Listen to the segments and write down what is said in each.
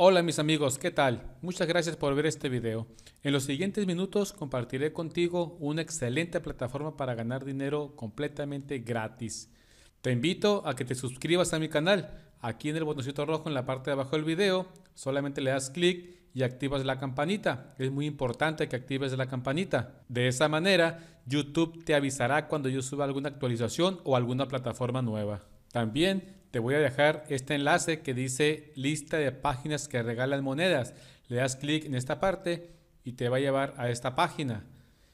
Hola mis amigos, ¿qué tal? Muchas gracias por ver este video. En los siguientes minutos compartiré contigo una excelente plataforma para ganar dinero completamente gratis. Te invito a que te suscribas a mi canal. Aquí en el botoncito rojo en la parte de abajo del video, solamente le das clic y activas la campanita. Es muy importante que actives la campanita. De esa manera, YouTube te avisará cuando yo suba alguna actualización o alguna plataforma nueva. También te voy a dejar este enlace que dice lista de páginas que regalan monedas. Le das clic en esta parte y te va a llevar a esta página.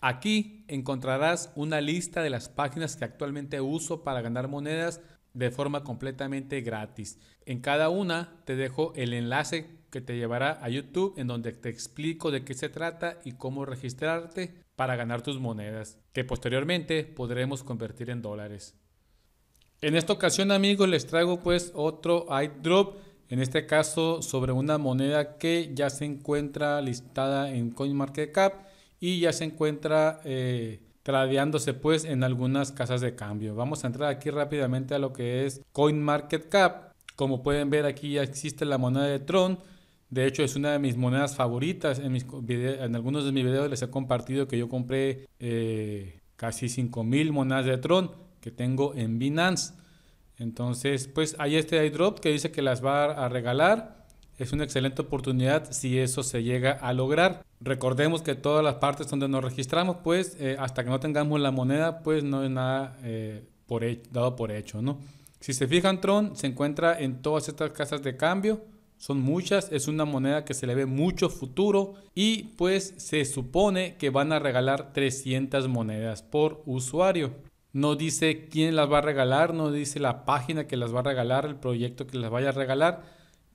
Aquí encontrarás una lista de las páginas que actualmente uso para ganar monedas de forma completamente gratis. En cada una te dejo el enlace que te llevará a YouTube en donde te explico de qué se trata y cómo registrarte para ganar tus monedas, que posteriormente podremos convertir en dólares. En esta ocasión, amigos, les traigo pues otro iDrop, en este caso sobre una moneda que ya se encuentra listada en CoinMarketCap y ya se encuentra eh, tradeándose pues en algunas casas de cambio. Vamos a entrar aquí rápidamente a lo que es CoinMarketCap. Como pueden ver aquí ya existe la moneda de Tron. De hecho es una de mis monedas favoritas. En, algunos de mis videos les he compartido que yo compré eh, casi 5.000 monedas de Tron que tengo en Binance. Entonces, pues hay este iDrop que dice que las va a regalar. Es una excelente oportunidad si eso se llega a lograr. Recordemos que todas las partes donde nos registramos, pues eh, hasta que no tengamos la moneda, pues no es nada eh, dado por hecho, ¿no? Si se fijan, Tron se encuentra en todas estas casas de cambio. Son muchas, es una moneda que se le ve mucho futuro y pues se supone que van a regalar 300 monedas por usuario no dice quién las va a regalar, no dice la página que las va a regalar, el proyecto que las vaya a regalar.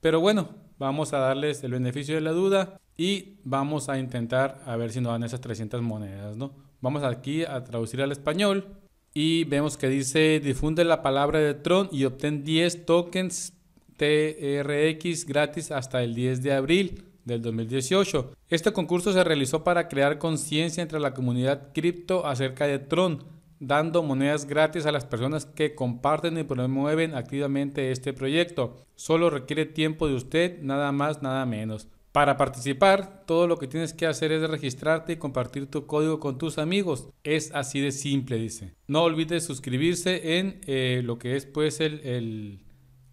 Pero bueno, vamos a darles el beneficio de la duda y vamos a intentar a ver si nos dan esas 300 monedas, ¿no? Vamos aquí a traducir al español y vemos que dice difunde la palabra de Tron y obtén 10 tokens TRX gratis hasta el 10 de abril del 2018. Este concurso se realizó para crear conciencia entre la comunidad cripto acerca de Tron dando monedas gratis a las personas que comparten y promueven activamente este proyecto. Solo requiere tiempo de usted, nada más, nada menos. Para participar, todo lo que tienes que hacer es registrarte y compartir tu código con tus amigos. Es así de simple, dice. No olvides suscribirse en eh, lo que es pues el, el,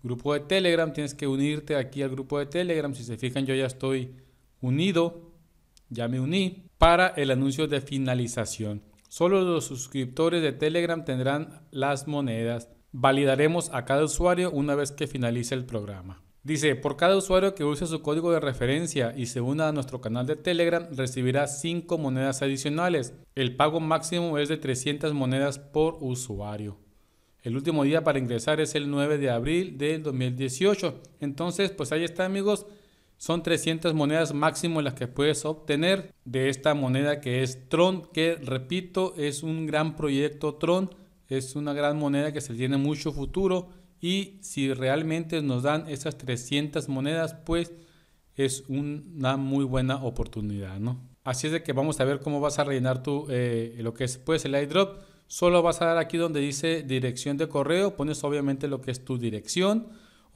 grupo de Telegram. Tienes que unirte aquí al grupo de Telegram. Si se fijan, yo ya estoy unido. Ya me uní para el anuncio de finalización. Solo los suscriptores de Telegram tendrán las monedas. Validaremos a cada usuario una vez que finalice el programa. Dice, por cada usuario que use su código de referencia y se una a nuestro canal de Telegram, recibirá 5 monedas adicionales. El pago máximo es de 300 monedas por usuario. El último día para ingresar es el 9 de abril de 2018. Entonces, pues ahí está amigos. Son 300 monedas máximo las que puedes obtener de esta moneda que es Tron, que repito, es un gran proyecto Tron, es una gran moneda que se tiene mucho futuro y si realmente nos dan esas 300 monedas, pues es una muy buena oportunidad, ¿no? Así es de que vamos a ver cómo vas a rellenar tu, eh, lo que es pues el iDrop. Solo vas a dar aquí donde dice dirección de correo, pones obviamente lo que es tu dirección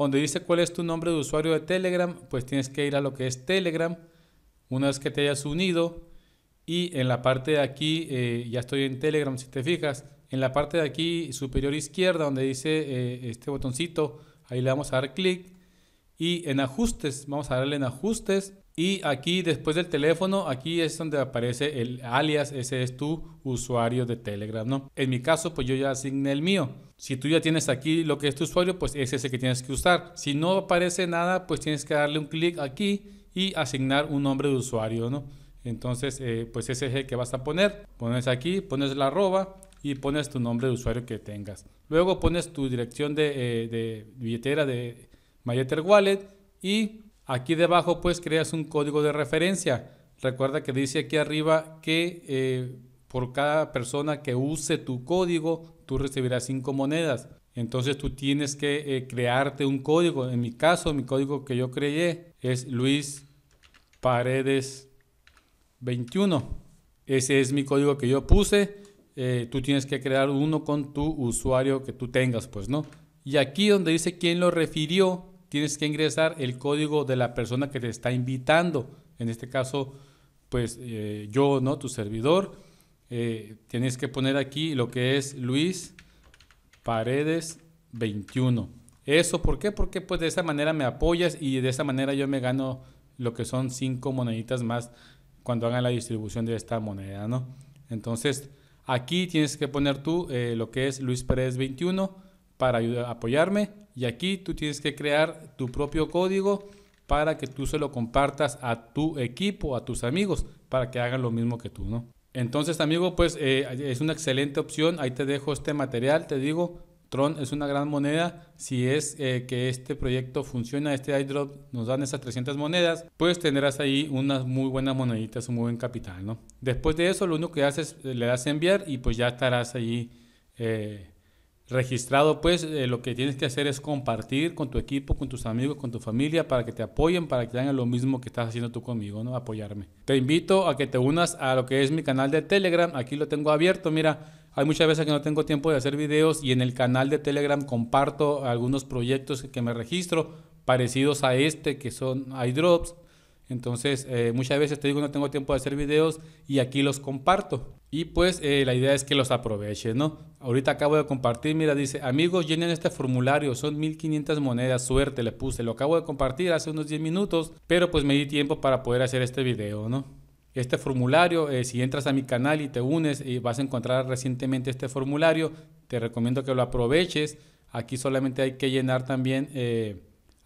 donde dice cuál es tu nombre de usuario de Telegram, pues tienes que ir a lo que es Telegram. Una vez que te hayas unido y en la parte de aquí, eh, ya estoy en Telegram si te fijas, en la parte de aquí superior izquierda donde dice eh, este botoncito, ahí le vamos a dar clic y en ajustes, vamos a darle en ajustes y aquí después del teléfono, aquí es donde aparece el alias, ese es tu usuario de Telegram, ¿no? En mi caso, pues yo ya asigné el mío. Si tú ya tienes aquí lo que es tu usuario, pues es ese que tienes que usar. Si no aparece nada, pues tienes que darle un clic aquí y asignar un nombre de usuario, ¿no? Entonces, eh, pues ese es el que vas a poner. Pones aquí, pones la arroba y pones tu nombre de usuario que tengas. Luego pones tu dirección de, eh, de billetera de MyEther Wallet y aquí debajo pues creas un código de referencia. Recuerda que dice aquí arriba que eh, por cada persona que use tu código tú recibirás cinco monedas. Entonces tú tienes que eh, crearte un código. En mi caso, mi código que yo creé es Luis Paredes 21. Ese es mi código que yo puse. Eh, tú tienes que crear uno con tu usuario que tú tengas, pues, ¿no? Y aquí donde dice quién lo refirió, tienes que ingresar el código de la persona que te está invitando. En este caso, pues eh, yo, ¿no? Tu servidor. Eh, tienes que poner aquí lo que es Luis Paredes 21. Eso, ¿por qué? Porque pues de esa manera me apoyas y de esa manera yo me gano lo que son cinco moneditas más cuando hagan la distribución de esta moneda, ¿no? Entonces, aquí tienes que poner tú eh, lo que es Luis Paredes 21 para ayudar, apoyarme. Y aquí tú tienes que crear tu propio código para que tú se lo compartas a tu equipo, a tus amigos, para que hagan lo mismo que tú, ¿no? Entonces, amigo, pues eh, es una excelente opción. Ahí te dejo este material, te digo, Tron es una gran moneda. Si es eh, que este proyecto funciona, este iDrop nos dan esas 300 monedas, pues tendrás ahí unas muy buenas moneditas, un muy buen capital, ¿no? Después de eso, lo único que haces, eh, le das enviar y pues ya estarás ahí registrado, pues eh, lo que tienes que hacer es compartir con tu equipo, con tus amigos, con tu familia, para que te apoyen, para que hagan lo mismo que estás haciendo tú conmigo, ¿no? Apoyarme. Te invito a que te unas a lo que es mi canal de Telegram, aquí lo tengo abierto, mira. Hay muchas veces que no tengo tiempo de hacer videos y en el canal de Telegram comparto algunos proyectos que me registro parecidos a este que son iDrops, entonces, eh, muchas veces te digo, no tengo tiempo de hacer videos y aquí los comparto. Y pues eh, la idea es que los aproveches, ¿no? Ahorita acabo de compartir, mira, dice, amigos, llenen este formulario, son 1500 monedas, suerte, le puse, lo acabo de compartir hace unos 10 minutos, pero pues me di tiempo para poder hacer este video, ¿no? Este formulario, eh, si entras a mi canal y te unes y vas a encontrar recientemente este formulario, te recomiendo que lo aproveches. Aquí solamente hay que llenar también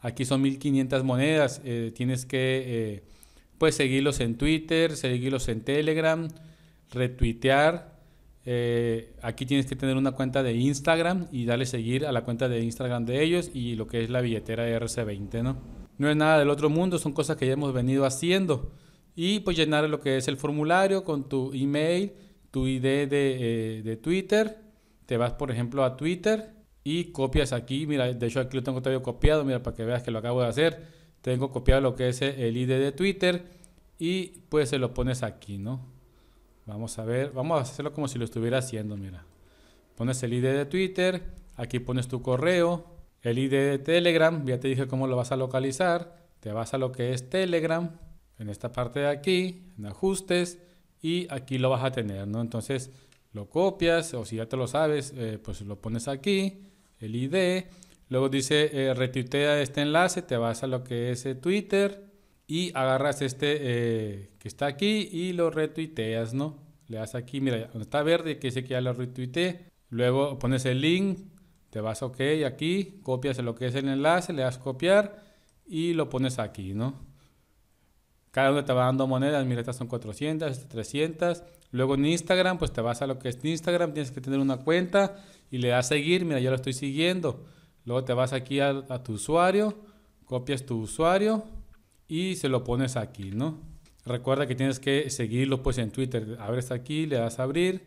Aquí son 1500 monedas. Eh, tienes que, eh, pues, seguirlos en Twitter, seguirlos en Telegram, retuitear. Eh, aquí tienes que tener una cuenta de Instagram y darle seguir a la cuenta de Instagram de ellos y lo que es la billetera de RC20, ¿no? No es nada del otro mundo, son cosas que ya hemos venido haciendo. Y pues llenar lo que es el formulario con tu email, tu ID de, de Twitter. Te vas, por ejemplo, a Twitter y copias aquí, mira, de hecho aquí lo tengo todavía copiado, mira, para que veas que lo acabo de hacer, tengo copiado lo que es el ID de Twitter y pues se lo pones aquí, ¿no? Vamos a ver, vamos a hacerlo como si lo estuviera haciendo, mira. Pones el ID de Twitter, aquí pones tu correo, el ID de Telegram, ya te dije cómo lo vas a localizar, te vas a lo que es Telegram, en esta parte de aquí, en ajustes, y aquí lo vas a tener, ¿no? Entonces lo copias o si ya te lo sabes, eh, pues lo pones aquí el ID. Luego dice eh, retuitea este enlace, te vas a lo que es eh, Twitter y agarras este eh, que está aquí y lo retuiteas, ¿no? Le das aquí, mira, está verde, que dice que ya lo retuiteé. Luego pones el link, te vas a OK aquí, copias lo que es el enlace, le das copiar y lo pones aquí, ¿no? Cada uno te va dando monedas, Mira, estas son 400, estas 300. Luego en Instagram, pues te vas a lo que es Instagram, tienes que tener una cuenta y le das a seguir, mira, yo lo estoy siguiendo. Luego te vas aquí a, tu usuario, copias tu usuario y se lo pones aquí, ¿no? Recuerda que tienes que seguirlo pues en Twitter. Abres aquí, le das a abrir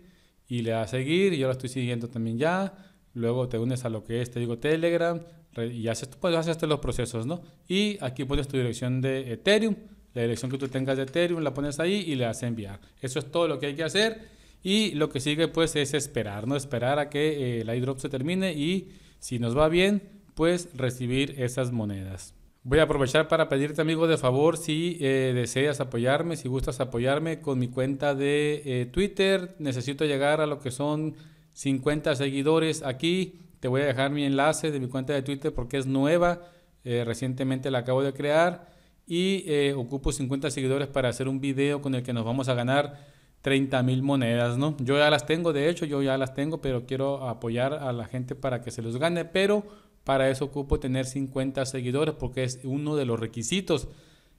y le das a seguir. Yo lo estoy siguiendo también ya. Luego te unes a lo que es, te digo, Telegram y haces, pues, haces los procesos, ¿no? Y aquí pones tu dirección de Ethereum la dirección que tú tengas de Ethereum, la pones ahí y le das enviar. Eso es todo lo que hay que hacer. Y lo que sigue pues es esperar, ¿no? Esperar a que eh, la el airdrop se termine y si nos va bien, pues recibir esas monedas. Voy a aprovechar para pedirte, amigo, de favor, si eh, deseas apoyarme, si gustas apoyarme con mi cuenta de eh, Twitter. Necesito llegar a lo que son 50 seguidores aquí. Te voy a dejar mi enlace de mi cuenta de Twitter porque es nueva. recientemente la acabo de crear y eh, ocupo 50 seguidores para hacer un video con el que nos vamos a ganar 30 mil monedas, ¿no? Yo ya las tengo, de hecho, yo ya las tengo, pero quiero apoyar a la gente para que se los gane, pero para eso ocupo tener 50 seguidores porque es uno de los requisitos.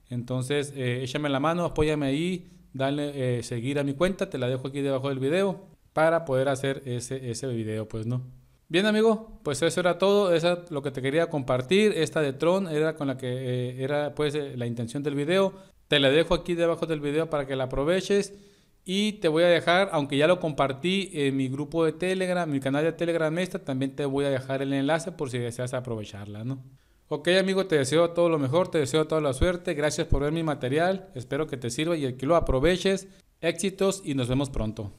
Entonces, eh, échame la mano, apóyame ahí, dale eh, seguir a mi cuenta, te la dejo aquí debajo del video para poder hacer ese, ese video, pues, ¿no? Bien amigo, pues eso era todo, eso es lo que te quería compartir, esta de Tron era con la que eh, era pues eh, la intención del video, te la dejo aquí debajo del video para que la aproveches y te voy a dejar, aunque ya lo compartí en mi grupo de Telegram, mi canal de Telegram esta, también te voy a dejar el enlace por si deseas aprovecharla, ¿no? Ok amigo, te deseo todo lo mejor, te deseo toda la suerte, gracias por ver mi material, espero que te sirva y que lo aproveches, éxitos y nos vemos pronto.